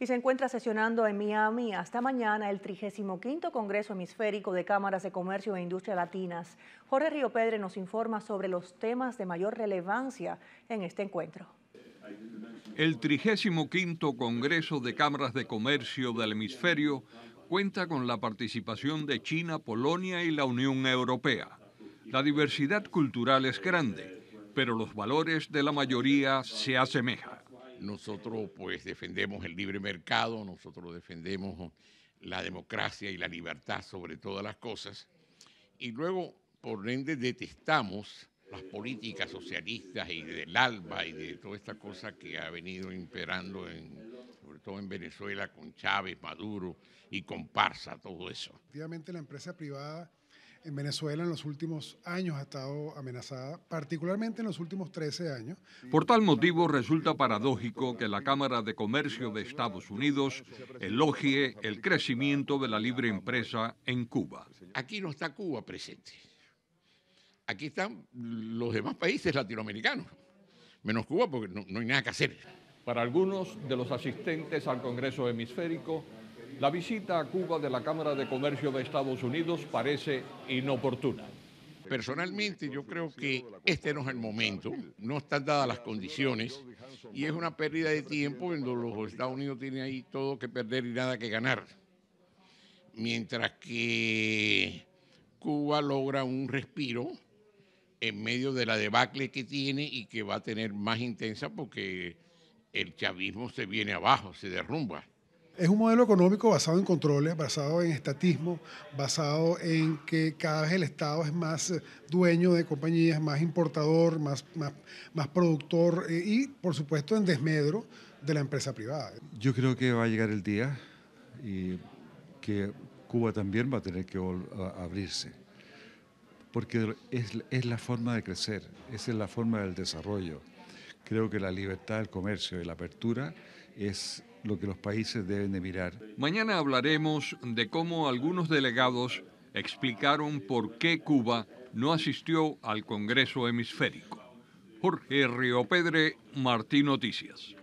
y se encuentra sesionando en Miami hasta mañana el 35 Congreso Hemisférico de Cámaras de Comercio e Industria Latinas. Jorge Río Pedre nos informa sobre los temas de mayor relevancia en este encuentro. El 35 Congreso de Cámaras de Comercio del Hemisferio cuenta con la participación de China, Polonia y la Unión Europea. La diversidad cultural es grande, pero los valores de la mayoría se asemejan. Nosotros pues defendemos el libre mercado, nosotros defendemos la democracia y la libertad sobre todas las cosas. Y luego, por ende, detestamos las políticas socialistas y del ALBA y de toda esta cosa que ha venido imperando, en, sobre todo en Venezuela, con Chávez, Maduro y comparsa, todo eso. la empresa privada en Venezuela en los últimos años ha estado amenazada, particularmente en los últimos 13 años. Por tal motivo, resulta paradójico que la Cámara de Comercio de Estados Unidos elogie el crecimiento de la libre empresa en Cuba. Aquí no está Cuba presente. Aquí están los demás países latinoamericanos, menos Cuba porque no, hay nada que hacer. Para algunos de los asistentes al Congreso Hemisférico, la visita a Cuba de la Cámara de Comercio de Estados Unidos parece inoportuna. Personalmente yo creo que este no es el momento, no están dadas las condiciones y es una pérdida de tiempo en los Estados Unidos tienen ahí todo que perder y nada que ganar. Mientras que Cuba logra un respiro en medio de la debacle que tiene y que va a tener más intensa porque el chavismo se viene abajo, se derrumba. Es un modelo económico basado en controles, basado en estatismo, basado en que cada vez el Estado es más eh, dueño de compañías, más importador, más, más, más productor eh, y, por supuesto, en desmedro de la empresa privada. Yo creo que va a llegar el día y que Cuba también va a tener que abrirse, porque es, es, la forma de crecer, esa es la forma del desarrollo. Creo que la libertad del comercio y la apertura es lo que los países deben de mirar. Mañana hablaremos de cómo algunos delegados explicaron por qué Cuba no asistió al Congreso Hemisférico. Jorge Pedre, Martín Noticias.